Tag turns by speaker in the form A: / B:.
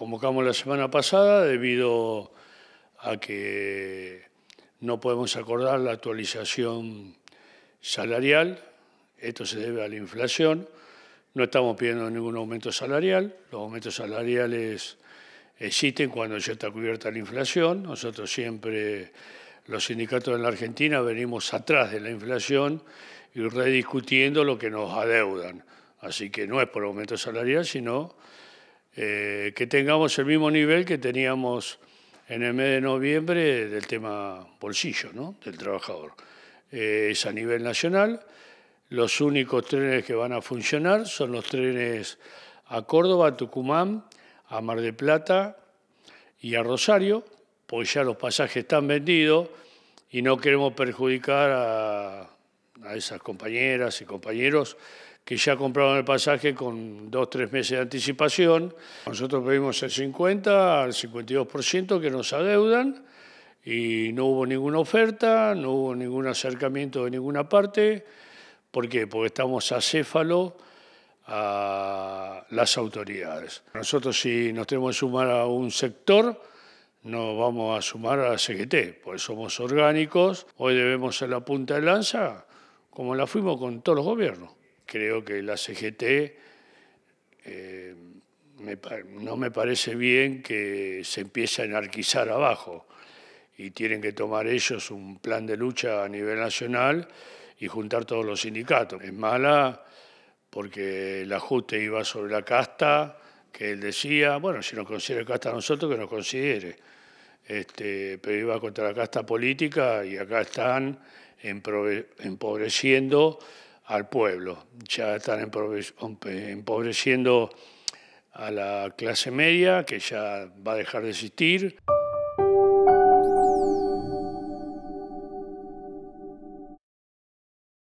A: convocamos la semana pasada debido a que no podemos acordar la actualización salarial, esto se debe a la inflación, no estamos pidiendo ningún aumento salarial, los aumentos salariales existen cuando ya está cubierta la inflación, nosotros siempre, los sindicatos en la Argentina, venimos atrás de la inflación y rediscutiendo lo que nos adeudan, así que no es por aumento salarial, sino eh, que tengamos el mismo nivel que teníamos en el mes de noviembre del tema bolsillo, ¿no? del trabajador. Eh, es a nivel nacional. Los únicos trenes que van a funcionar son los trenes a Córdoba, a Tucumán, a Mar de Plata y a Rosario, pues ya los pasajes están vendidos y no queremos perjudicar a, a esas compañeras y compañeros que ya compraron el pasaje con dos, tres meses de anticipación. Nosotros pedimos el 50 al 52% que nos adeudan y no hubo ninguna oferta, no hubo ningún acercamiento de ninguna parte. ¿Por qué? Porque estamos acéfalo a las autoridades. Nosotros si nos tenemos que sumar a un sector, nos vamos a sumar a la CGT, pues somos orgánicos, hoy debemos ser la punta de lanza como la fuimos con todos los gobiernos. Creo que la CGT eh, no me parece bien que se empiece a anarquizar abajo y tienen que tomar ellos un plan de lucha a nivel nacional y juntar todos los sindicatos. Es mala porque el ajuste iba sobre la casta que él decía, bueno, si nos considera casta a nosotros, que nos considere. Este, pero iba contra la casta política y acá están empobreciendo al pueblo, ya están empobreciendo a la clase media que ya va a dejar de existir.